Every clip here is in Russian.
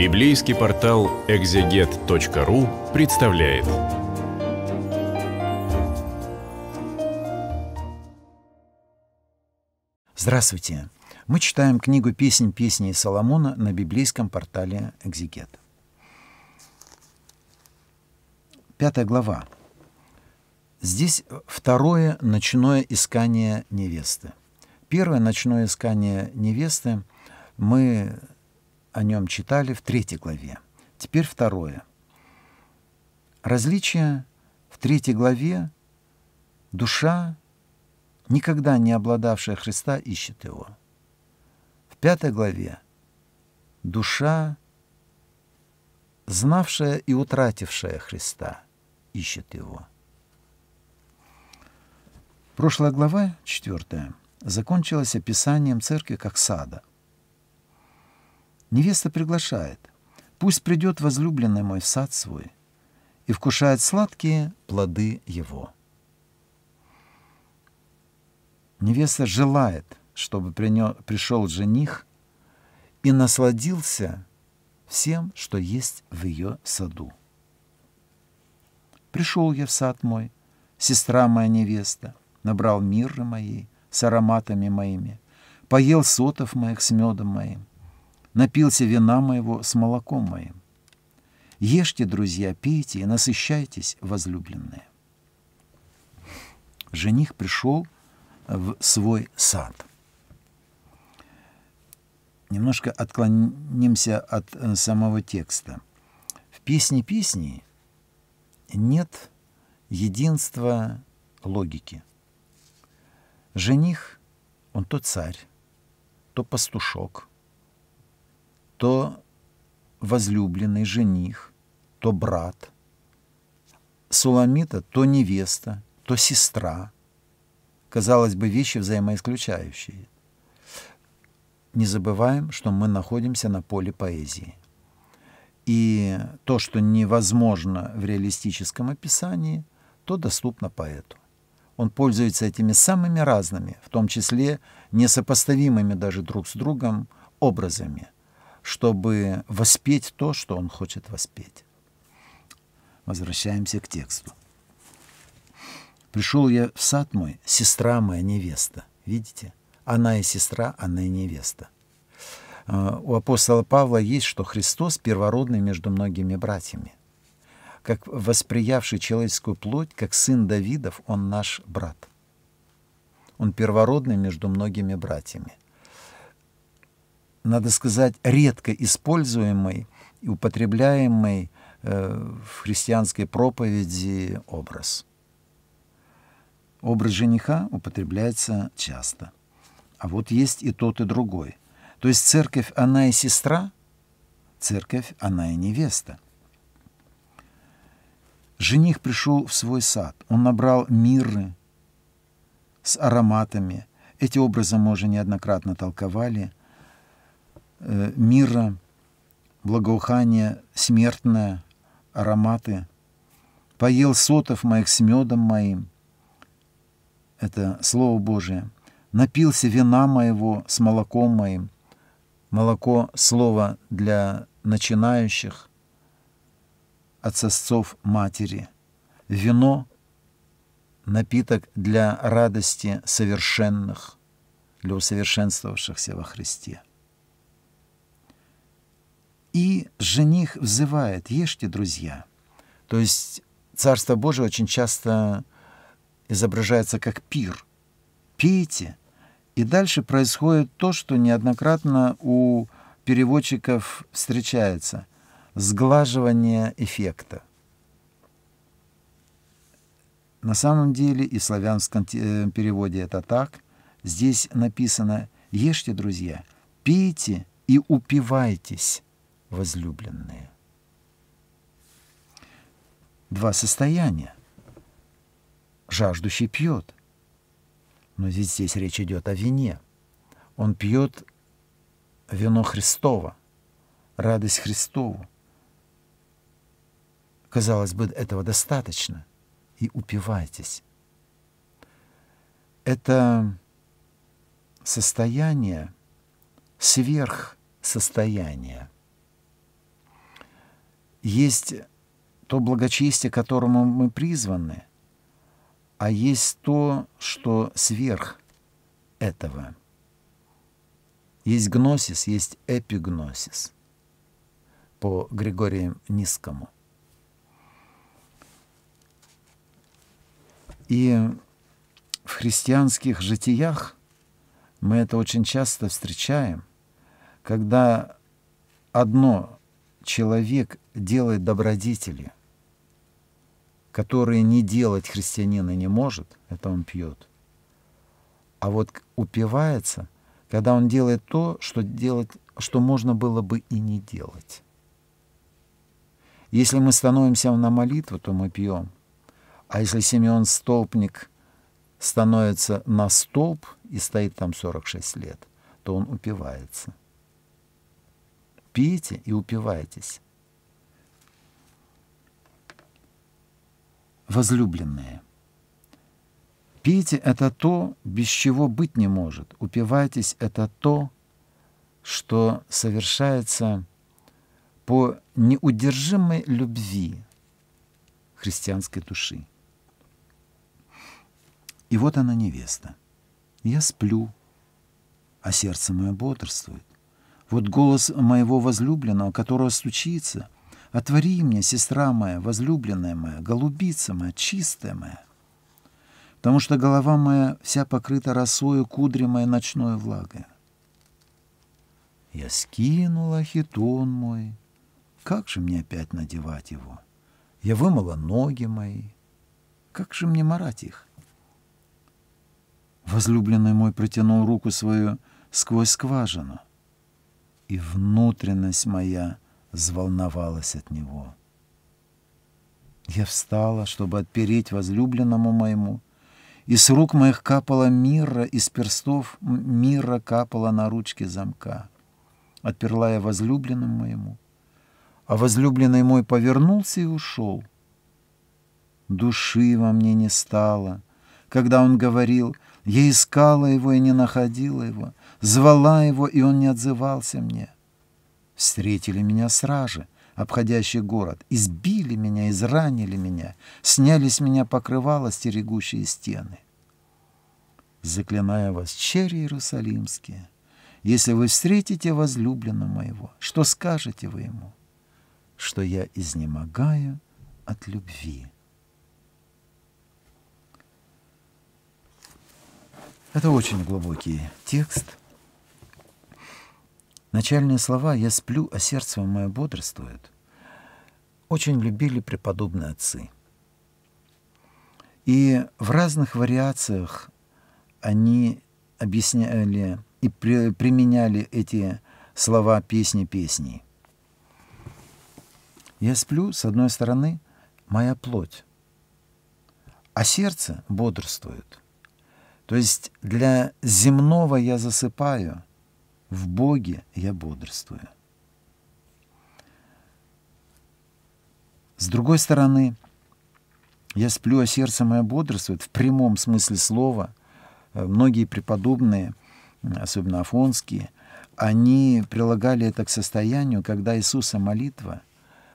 Библейский портал экзегет.ру представляет. Здравствуйте! Мы читаем книгу «Песнь песни Соломона» на библейском портале «Экзегет». Пятая глава. Здесь второе ночное искание невесты. Первое ночное искание невесты мы о нем читали в третьей главе. Теперь второе. Различие в третьей главе душа, никогда не обладавшая Христа, ищет его. В пятой главе душа, знавшая и утратившая Христа, ищет его. Прошлая глава, четвертая, закончилась описанием церкви как сада – Невеста приглашает. Пусть придет возлюбленный мой в сад свой и вкушает сладкие плоды его. Невеста желает, чтобы пришел жених и насладился всем, что есть в ее саду. Пришел я в сад мой, сестра моя невеста, набрал мирры моей с ароматами моими, поел сотов моих с медом моим, напился вина моего с молоком моим. Ешьте, друзья, пейте и насыщайтесь, возлюбленные. Жених пришел в свой сад. Немножко отклонимся от э, самого текста. В песне песни нет единства логики. Жених, он то царь, то пастушок – то возлюбленный жених, то брат. Суламита то невеста, то сестра. Казалось бы, вещи взаимоисключающие. Не забываем, что мы находимся на поле поэзии. И то, что невозможно в реалистическом описании, то доступно поэту. Он пользуется этими самыми разными, в том числе несопоставимыми даже друг с другом, образами – чтобы воспеть то, что он хочет воспеть. Возвращаемся к тексту. Пришел я в сад мой, сестра моя невеста. Видите? Она и сестра, она и невеста. А, у апостола Павла есть, что Христос первородный между многими братьями. Как восприявший человеческую плоть, как сын Давидов, он наш брат. Он первородный между многими братьями надо сказать, редко используемый и употребляемый э, в христианской проповеди образ. Образ жениха употребляется часто. А вот есть и тот, и другой. То есть церковь, она и сестра, церковь, она и невеста. Жених пришел в свой сад. Он набрал мирры с ароматами. Эти образы мы уже неоднократно толковали – Э, мира, благоухание смертное, ароматы. Поел сотов моих с медом моим. Это Слово Божие. Напился вина моего с молоком моим. Молоко — слово для начинающих от сосцов матери. Вино — напиток для радости совершенных, для усовершенствовавшихся во Христе. И жених взывает, ешьте, друзья. То есть Царство Божие очень часто изображается как пир. Пейте. И дальше происходит то, что неоднократно у переводчиков встречается. Сглаживание эффекта. На самом деле и в славянском э, переводе это так. Здесь написано «Ешьте, друзья, пейте и упивайтесь» возлюбленные. Два состояния. Жаждущий пьет, но ведь здесь речь идет о вине. Он пьет вино Христово, радость Христову. Казалось бы, этого достаточно. И упивайтесь. Это состояние сверхсостояние есть то благочестие, к которому мы призваны, а есть то, что сверх этого. Есть гносис, есть эпигносис по Григорию Низкому. И в христианских житиях мы это очень часто встречаем, когда одно человек делает добродетели, которые не делать христианина не может, это он пьет. А вот упивается, когда он делает то, что, делать, что можно было бы и не делать. Если мы становимся на молитву, то мы пьем. А если Симеон Столпник становится на столб и стоит там 46 лет, то он упивается. Пейте и упивайтесь. возлюбленные. Пейте — это то, без чего быть не может. Упивайтесь — это то, что совершается по неудержимой любви христианской души. И вот она невеста. Я сплю, а сердце мое бодрствует. Вот голос моего возлюбленного, которого стучится — Отвори мне, сестра моя, возлюбленная моя, голубица моя, чистая моя. Потому что голова моя вся покрыта росою, кудри моя ночной влагой. Я скинула хитон мой. Как же мне опять надевать его? Я вымыла ноги мои. Как же мне морать их? Возлюбленный мой протянул руку свою сквозь скважину. И внутренность моя — взволновалась от него. Я встала, чтобы отпереть возлюбленному моему, и с рук моих капала мира, из перстов мира капала на ручке замка. Отперла я возлюбленному моему, а возлюбленный мой повернулся и ушел. Души во мне не стало, когда он говорил, я искала его и не находила его, звала его, и он не отзывался мне. — Встретили меня сражи, обходящий город, избили меня, изранили меня, сняли с меня покрывало, стерегущие стены. Заклинаю вас, черри иерусалимские, если вы встретите возлюбленного моего, что скажете вы ему? Что я изнемогаю от любви. Это очень глубокий текст. Начальные слова «я сплю, а сердце мое бодрствует» очень любили преподобные отцы. И в разных вариациях они объясняли и при, применяли эти слова песни песней. Я сплю, с одной стороны, моя плоть, а сердце бодрствует. То есть для земного я засыпаю – в Боге я бодрствую. С другой стороны, я сплю, а сердце мое бодрствует в прямом смысле слова. Э, многие преподобные, особенно афонские, они прилагали это к состоянию, когда Иисуса молитва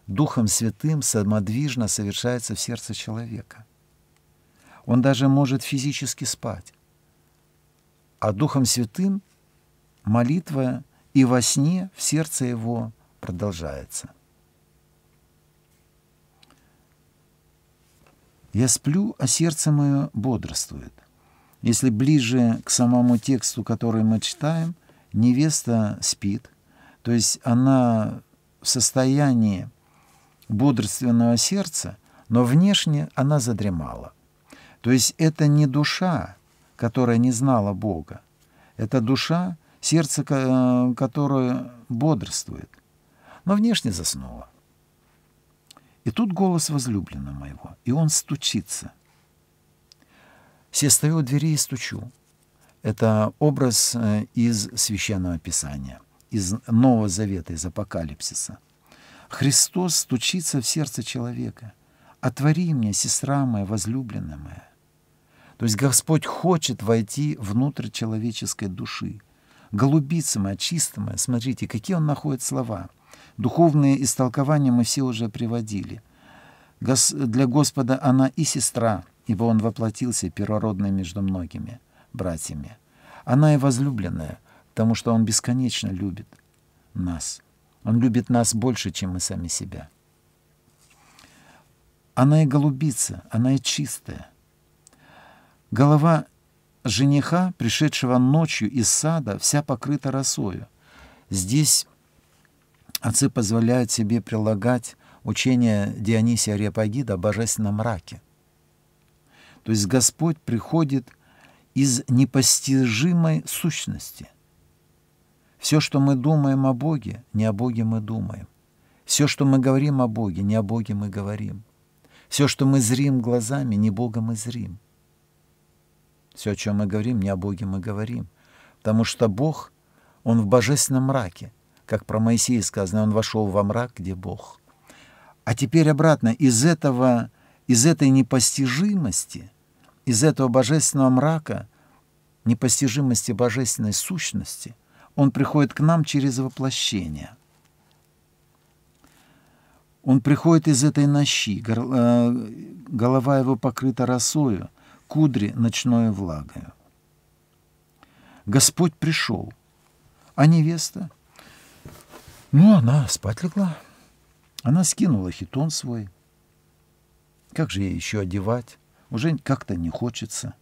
Духом Святым самодвижно совершается в сердце человека. Он даже может физически спать. А Духом Святым молитва и во сне в сердце его продолжается. Я сплю, а сердце мое бодрствует. Если ближе к самому тексту, который мы читаем, невеста спит, то есть она в состоянии бодрственного сердца, но внешне она задремала. То есть это не душа, которая не знала Бога. Это душа, сердце э, которое бодрствует, но внешне заснуло. И тут голос возлюбленного моего, и он стучится. Все стою у двери и стучу. Это образ э, из Священного Писания, из Нового Завета, из Апокалипсиса. Христос стучится в сердце человека. «Отвори мне, сестра моя, возлюбленная моя». То есть Господь хочет войти внутрь человеческой души голубица моя, чистая моя. Смотрите, какие он находит слова. Духовные истолкования мы все уже приводили. Гос для Господа она и сестра, ибо он воплотился первородный между многими братьями. Она и возлюбленная, потому что он бесконечно любит нас. Он любит нас больше, чем мы сами себя. Она и голубица, она и чистая. Голова жениха, пришедшего ночью из сада, вся покрыта росою. Здесь отцы позволяют себе прилагать учение Дионисия Репагида о божественном мраке. То есть Господь приходит из непостижимой сущности. Все, что мы думаем о Боге, не о Боге мы думаем. Все, что мы говорим о Боге, не о Боге мы говорим. Все, что мы зрим глазами, не Бога мы зрим. Все, о чем мы говорим, не о Боге мы говорим. Потому что Бог, Он в божественном мраке. Как про Моисея сказано, Он вошел во мрак, где Бог. А теперь обратно, из этого, из этой непостижимости, из этого божественного мрака, непостижимости божественной сущности, Он приходит к нам через воплощение – он приходит из этой нощи, э, голова его покрыта росою, кудри ночной влагою. Господь пришел, а невеста? Ну, она спать легла. Она скинула хитон свой. Как же ей еще одевать? Уже как-то не хочется.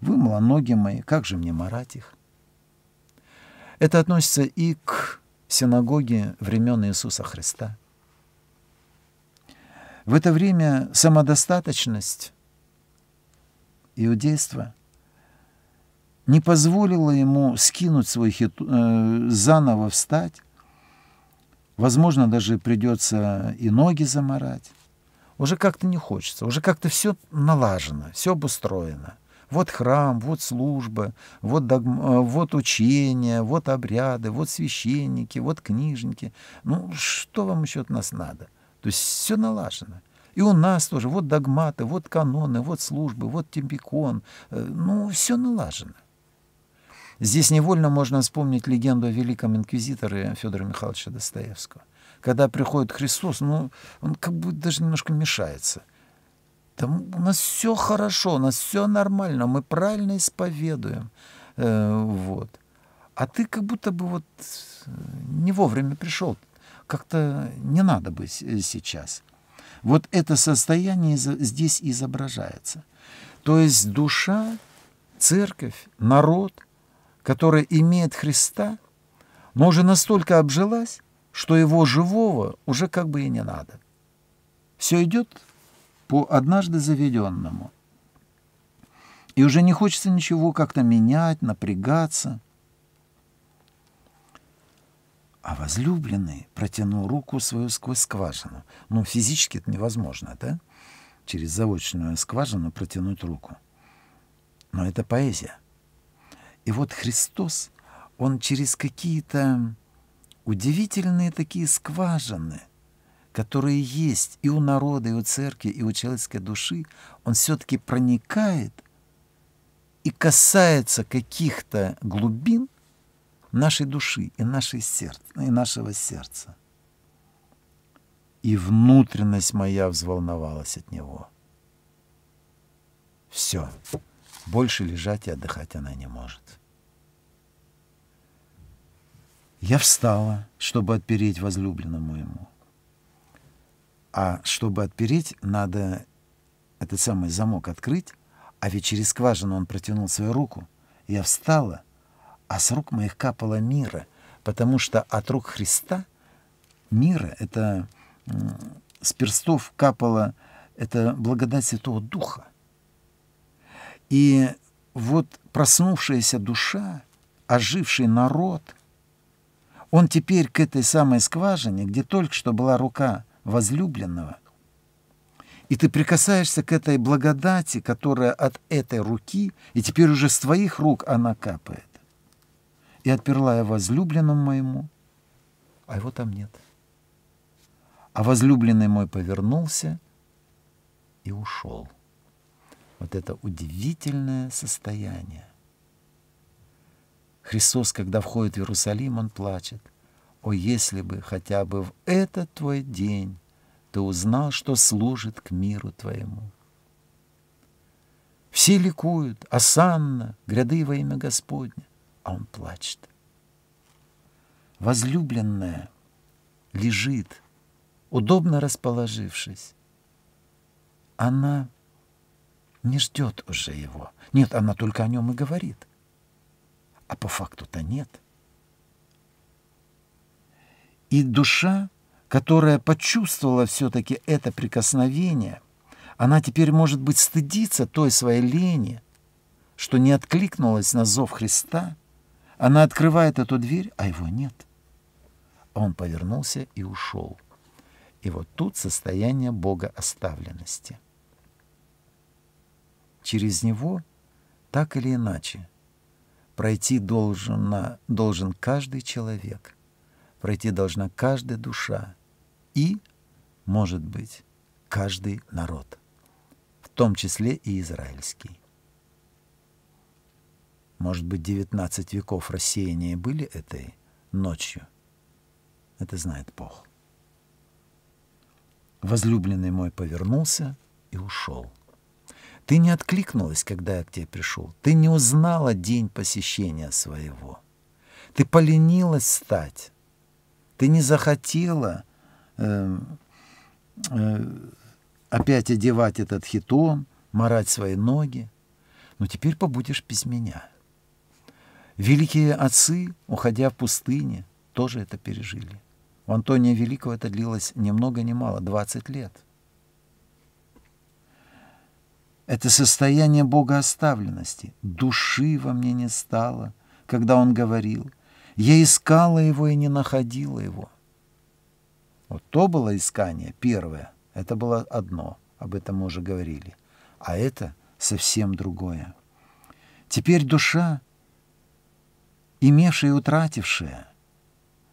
Вымыла ноги мои, как же мне марать их? Это относится и к синагоге времен Иисуса Христа. В это время самодостаточность иудейство не позволило ему скинуть свой хит, э, заново встать. Возможно, даже придется и ноги заморать. Уже как-то не хочется, уже как-то все налажено, все обустроено. Вот храм, вот служба, вот, догм... Э, вот учения, вот обряды, вот священники, вот книжники. Ну, что вам еще от нас надо? То есть все налажено. И у нас тоже. Вот догматы, вот каноны, вот службы, вот темпикон. Э, ну, все налажено. Здесь невольно можно вспомнить легенду о великом инквизиторе Федора Михайловича Достоевского. Когда приходит Христос, ну, он как бы даже немножко мешается. Там у нас все хорошо, у нас все нормально, мы правильно исповедуем. Э, вот. А ты как будто бы вот э, не вовремя пришел. Как-то не надо быть э, сейчас. Вот это состояние здесь изображается. То есть душа, церковь, народ, который имеет Христа, но уже настолько обжилась, что его живого уже как бы и не надо. Все идет по однажды заведенному. И уже не хочется ничего как-то менять, напрягаться – а возлюбленный протянул руку свою сквозь скважину. Ну, физически это невозможно, да? Через заочную скважину протянуть руку. Но это поэзия. И вот Христос, Он через какие-то удивительные такие скважины, которые есть и у народа, и у церкви, и у человеческой души, Он все-таки проникает и касается каких-то глубин, нашей души и, нашей сердца, и нашего сердца. И внутренность моя взволновалась от него. Все. Больше лежать и отдыхать она не может. Я встала, чтобы отпереть возлюбленному ему. А чтобы отпереть, надо этот самый замок открыть, а ведь через скважину он протянул свою руку. Я встала — а с рук моих капала мира, потому что от рук Христа мира — это с перстов капала, это благодать Святого Духа. И вот проснувшаяся душа, оживший народ, он теперь к этой самой скважине, где только что была рука возлюбленного, и ты прикасаешься к этой благодати, которая от этой руки, и теперь уже с твоих рук она капает и отперла я возлюбленному моему, а его там нет. А возлюбленный мой повернулся и ушел. Вот это удивительное состояние. Христос, когда входит в Иерусалим, он плачет. «О, если бы хотя бы в этот твой день ты узнал, что служит к миру твоему!» Все ликуют, осанна, гряды во имя Господня он плачет. Возлюбленная лежит, удобно расположившись. Она не ждет уже его. Нет, она только о нем и говорит. А по факту-то нет. И душа, которая почувствовала все-таки это прикосновение, она теперь, может быть, стыдится той своей лени, что не откликнулась на зов Христа она открывает эту дверь, а его нет. Он повернулся и ушел. И вот тут состояние Бога оставленности. Через него, так или иначе, пройти должен, должен каждый человек, пройти должна каждая душа и, может быть, каждый народ, в том числе и израильский. Может быть, девятнадцать веков рассеяния были этой ночью? Это знает Бог. Возлюбленный мой повернулся и ушел. Ты не откликнулась, когда я к тебе пришел. Ты не узнала день посещения своего. Ты поленилась стать. Ты не захотела э, э, опять одевать этот хитон, морать свои ноги. Но теперь побудешь без меня. Великие отцы, уходя в пустыне, тоже это пережили. У Антония Великого это длилось ни много ни мало, 20 лет. Это состояние богооставленности. Души во мне не стало, когда он говорил. Я искала его и не находила его. Вот то было искание первое. Это было одно, об этом мы уже говорили. А это совсем другое. Теперь душа имевшая и утратившая.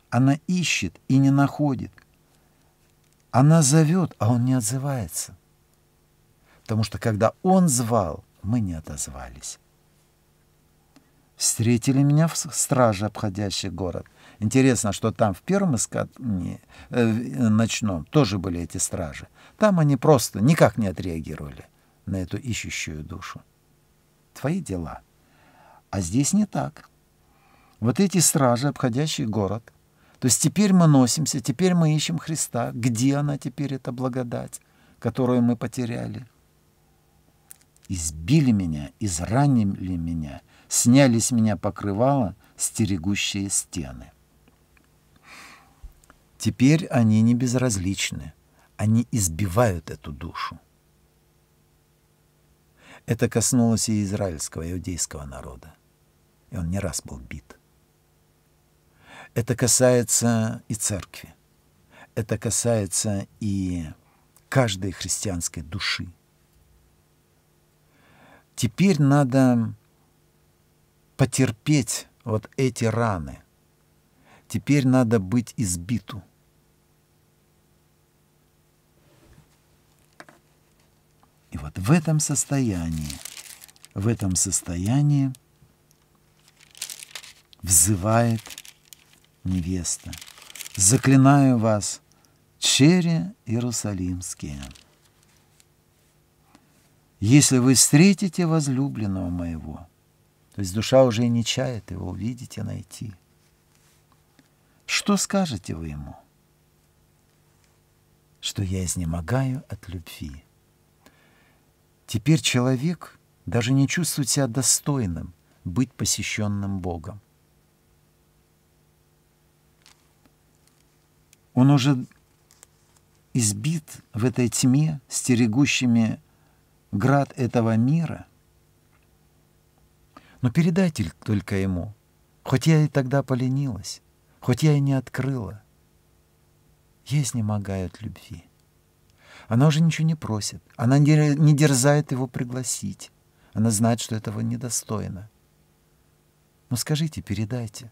Она ищет и не находит. Она зовет, а он не отзывается. Потому что когда он звал, мы не отозвались. Встретили меня в страже, обходящий город. Интересно, что там в первом искатании э, ночном тоже были эти стражи. Там они просто никак не отреагировали на эту ищущую душу. Твои дела. А здесь не так вот эти стражи, обходящие город, то есть теперь мы носимся, теперь мы ищем Христа. Где она теперь, эта благодать, которую мы потеряли? Избили меня, изранили меня, сняли с меня покрывало стерегущие стены. Теперь они не безразличны, они избивают эту душу. Это коснулось и израильского, иудейского народа. И он не раз был бит. Это касается и церкви. Это касается и каждой христианской души. Теперь надо потерпеть вот эти раны. Теперь надо быть избиту. И вот в этом состоянии, в этом состоянии взывает невеста. Заклинаю вас, чере иерусалимские. Если вы встретите возлюбленного моего, то есть душа уже и не чает его увидеть и найти, что скажете вы ему? Что я изнемогаю от любви. Теперь человек даже не чувствует себя достойным быть посещенным Богом. Он уже избит в этой тьме, стерегущими град этого мира. Но передайте только ему, хоть я и тогда поленилась, хоть я и не открыла. Я изнемогаю от любви. Она уже ничего не просит, она не дерзает его пригласить. Она знает, что этого недостойно. Но скажите, передайте,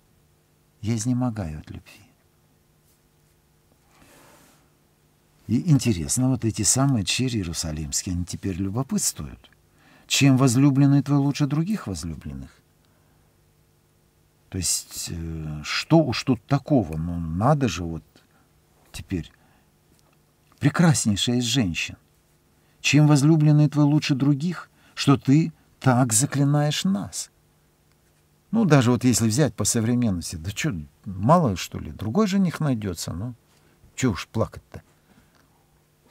я изнемогаю от любви. И интересно, вот эти самые черри иерусалимские, они теперь любопытствуют. Чем возлюбленный твой лучше других возлюбленных? То есть, э, что уж тут такого? Ну, надо же вот теперь. Прекраснейшая из женщин. Чем возлюбленный твой лучше других, что ты так заклинаешь нас? Ну, даже вот если взять по современности, да что, мало что ли, другой жених найдется, ну, чего уж плакать-то?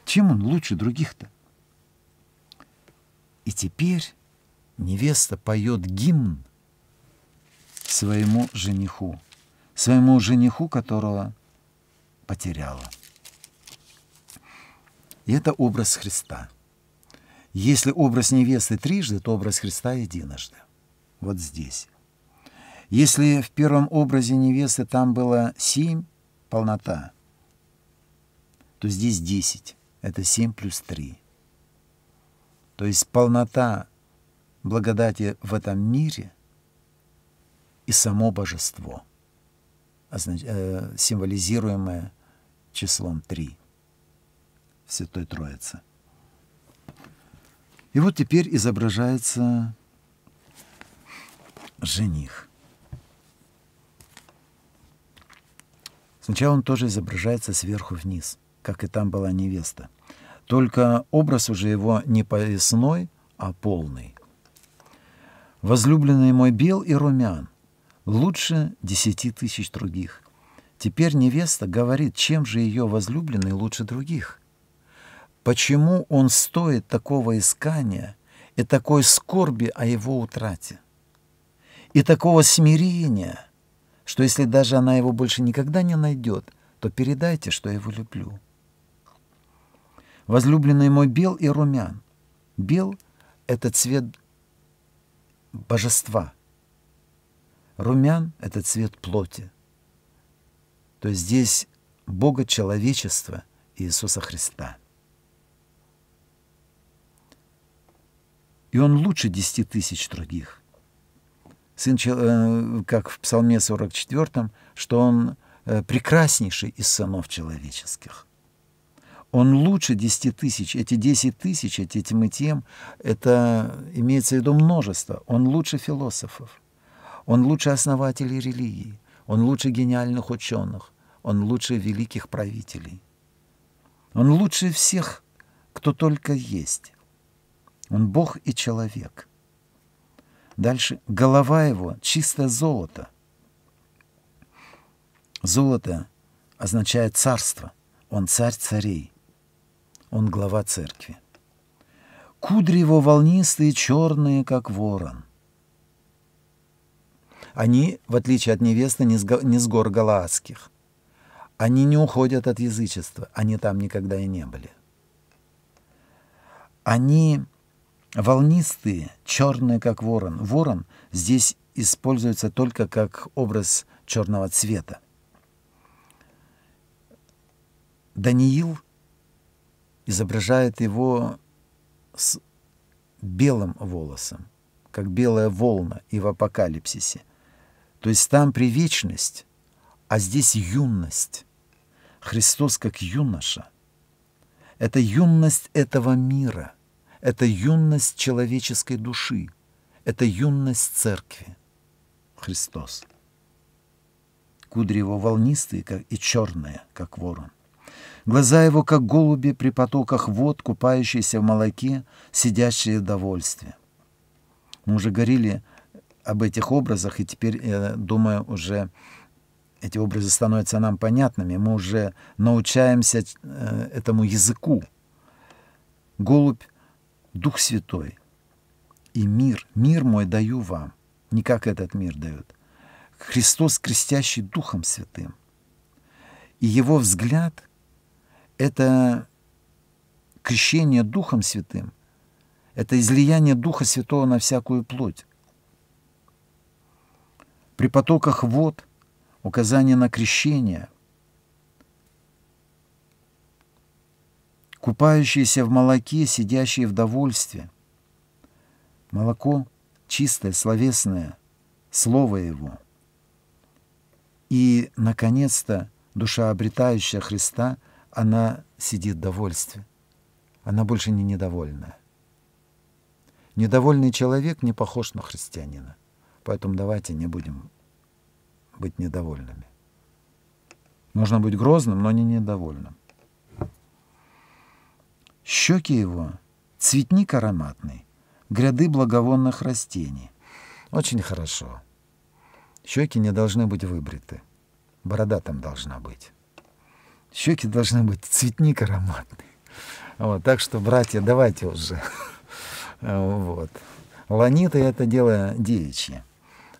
Чем он лучше других-то? И теперь невеста поет гимн своему жениху, своему жениху, которого потеряла. И это образ Христа. Если образ невесты трижды, то образ Христа единожды. Вот здесь. Если в первом образе невесты там было семь, полнота, то здесь десять это 7 плюс 3. То есть полнота благодати в этом мире и само божество, э, символизируемое числом 3 в Святой Троице. И вот теперь изображается жених. Сначала он тоже изображается сверху вниз, как и там была невеста. Только образ уже его не поясной, а полный. Возлюбленный мой бел и румян, лучше десяти тысяч других. Теперь невеста говорит, чем же ее возлюбленный лучше других. Почему он стоит такого искания и такой скорби о его утрате? И такого смирения, что если даже она его больше никогда не найдет, то передайте, что я его люблю. Возлюбленный мой бел и румян. Бел — это цвет божества. Румян — это цвет плоти. То есть здесь Бога человечества Иисуса Христа. И он лучше десяти тысяч других. Сын, э, как в Псалме 44, что он э, прекраснейший из сынов человеческих – он лучше 10 тысяч. Эти 10 тысяч, эти тем тем, это имеется в виду множество. Он лучше философов, он лучше основателей религии, он лучше гениальных ученых, он лучше великих правителей. Он лучше всех, кто только есть. Он Бог и человек. Дальше голова его чистое золото. Золото означает царство. Он царь царей. Он глава церкви. Кудри его волнистые, черные, как ворон. Они, в отличие от невесты, не с гор Галаадских. Они не уходят от язычества, они там никогда и не были. Они волнистые, черные, как ворон. Ворон здесь используется только как образ черного цвета. Даниил изображает его с белым волосом, как белая волна и в апокалипсисе. То есть там привечность, а здесь юность. Христос как юноша. Это юность этого мира, это юность человеческой души, это юность церкви. Христос. Кудри его волнистые как, и черные, как ворон – Глаза его, как голуби при потоках вод, купающиеся в молоке, сидящие в довольстве. Мы уже говорили об этих образах, и теперь, я э, думаю, уже эти образы становятся нам понятными. Мы уже научаемся э, этому языку. Голубь — Дух Святой. И мир, мир мой даю вам. Не как этот мир дает. Христос, крестящий Духом Святым. И его взгляд — это крещение Духом Святым, это излияние Духа Святого на всякую плоть. При потоках вод указание на крещение. Купающиеся в молоке, сидящие в довольстве. Молоко чистое, словесное, слово его. И, наконец-то, душа, обретающая Христа – она сидит в довольстве. Она больше не недовольная. Недовольный человек не похож на христианина. Поэтому давайте не будем быть недовольными. Нужно быть грозным, но не недовольным. Щеки его — цветник ароматный, гряды благовонных растений. Очень хорошо. Щеки не должны быть выбриты. Борода там должна быть. Щеки должны быть цветник ароматный. Вот, так что, братья, давайте уже. Вот. Ланиты – это дело девичье.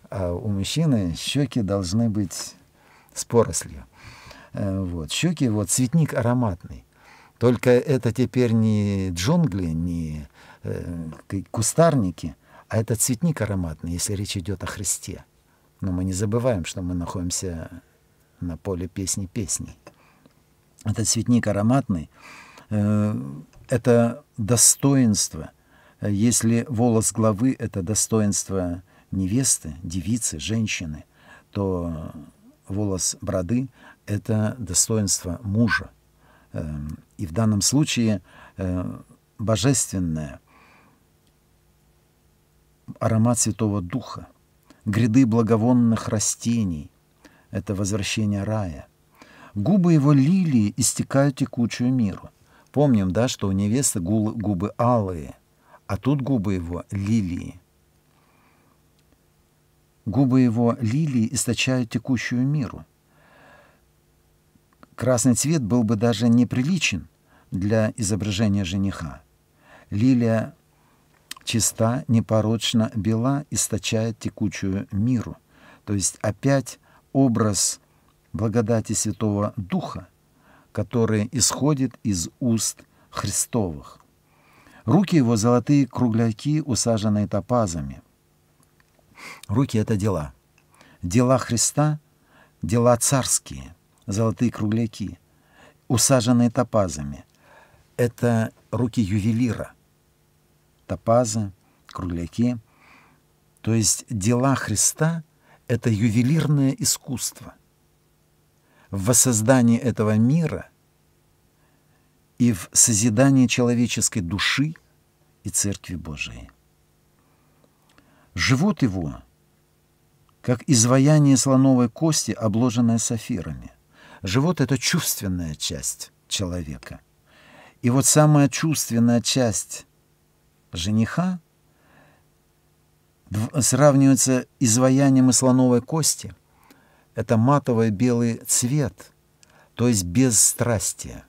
А у мужчины щеки должны быть с порослью. Э, вот. Щеки, вот цветник ароматный. Только это теперь не джунгли, не э, кустарники, а это цветник ароматный, если речь идет о Христе. Но мы не забываем, что мы находимся на поле песни песней этот цветник ароматный, э, это достоинство. Если волос главы – это достоинство невесты, девицы, женщины, то волос бороды – это достоинство мужа. Эм, и в данном случае э, божественное аромат Святого Духа, гряды благовонных растений – это возвращение рая – Губы его лилии истекают текучую миру. Помним, да, что у невесты губы алые, а тут губы его лилии. Губы его лилии источают текущую миру. Красный цвет был бы даже неприличен для изображения жениха. Лилия чиста, непорочно бела, источает текучую миру. То есть опять образ благодати Святого Духа, которая исходит из уст Христовых. Руки его золотые кругляки, усаженные топазами. Руки — это дела. Дела Христа — дела царские, золотые кругляки, усаженные топазами. Это руки ювелира. Топазы, кругляки. То есть дела Христа — это ювелирное искусство — в воссоздании этого мира и в созидании человеческой души и Церкви Божией. Живут его, как изваяние слоновой кости, обложенное сафирами. Живот — это чувственная часть человека. И вот самая чувственная часть жениха сравнивается изваянием и слоновой кости —— это матовый белый цвет, то есть без страсти.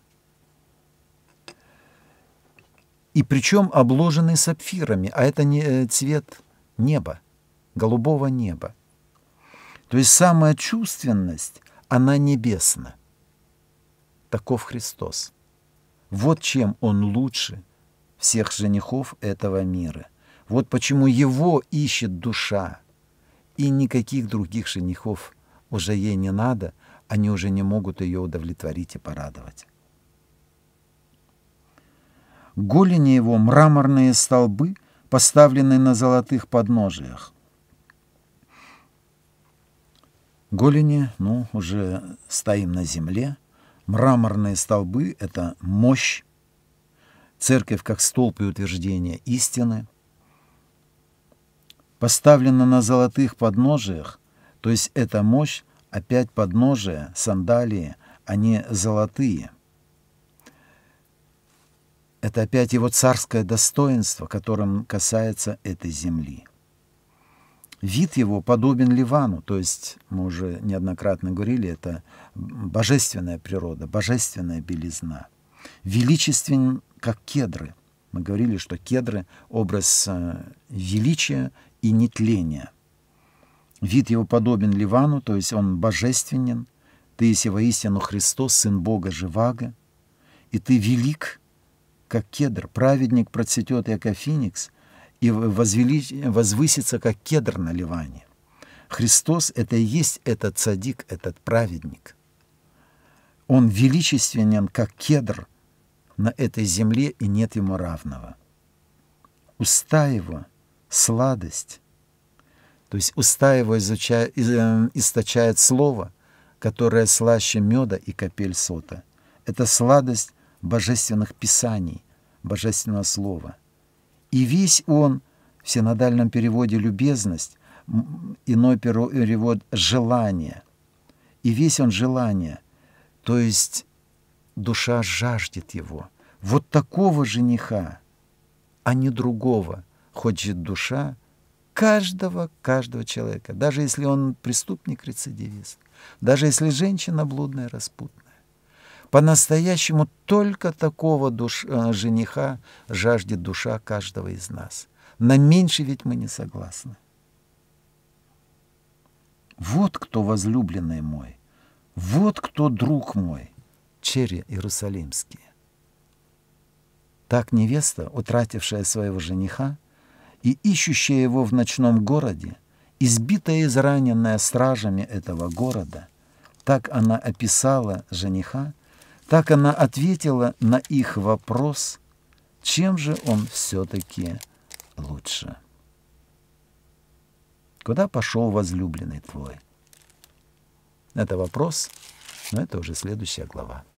И причем обложенный сапфирами, а это не, э, цвет неба, голубого неба. То есть самая чувственность, она небесна. Таков Христос. Вот чем он лучше всех женихов этого мира. Вот почему его ищет душа, и никаких других женихов уже ей не надо, они уже не могут ее удовлетворить и порадовать. Голени его мраморные столбы, поставленные на золотых подножиях. Голени, ну, уже стоим на земле. Мраморные столбы — это мощь. Церковь как столб и утверждение истины. Поставлена на золотых подножиях — то есть эта мощь опять подножие, сандалии, они золотые. Это опять его царское достоинство, которым касается этой земли. Вид его подобен Ливану, то есть, мы уже неоднократно говорили, это божественная природа, божественная белизна. Величествен, как кедры. Мы говорили, что кедры — образ э, величия и нетления — Вид его подобен Ливану, то есть он божественен. Ты есть воистину Христос, Сын Бога Живаго. И ты велик, как кедр. Праведник процветет, яко феникс, и возвелич... возвысится, как кедр на Ливане. Христос — это и есть этот садик, этот праведник. Он величественен, как кедр на этой земле, и нет ему равного. Уста его — сладость, то есть уста его изучает, э, источает слово, которое слаще меда и капель сота. Это сладость божественных писаний, божественного слова. И весь он, в синодальном переводе «любезность», иной перевод «желание». И весь он желание, то есть душа жаждет его. Вот такого жениха, а не другого, хочет душа, каждого, каждого человека, даже если он преступник-рецидивист, даже если женщина блудная, распутная. По-настоящему только такого душ, э, жениха жаждет душа каждого из нас. На меньше ведь мы не согласны. Вот кто возлюбленный мой, вот кто друг мой, черри иерусалимские. Так невеста, утратившая своего жениха, и ищущая его в ночном городе, избитая и израненная стражами этого города, так она описала жениха, так она ответила на их вопрос, чем же он все-таки лучше. Куда пошел возлюбленный твой? Это вопрос, но это уже следующая глава.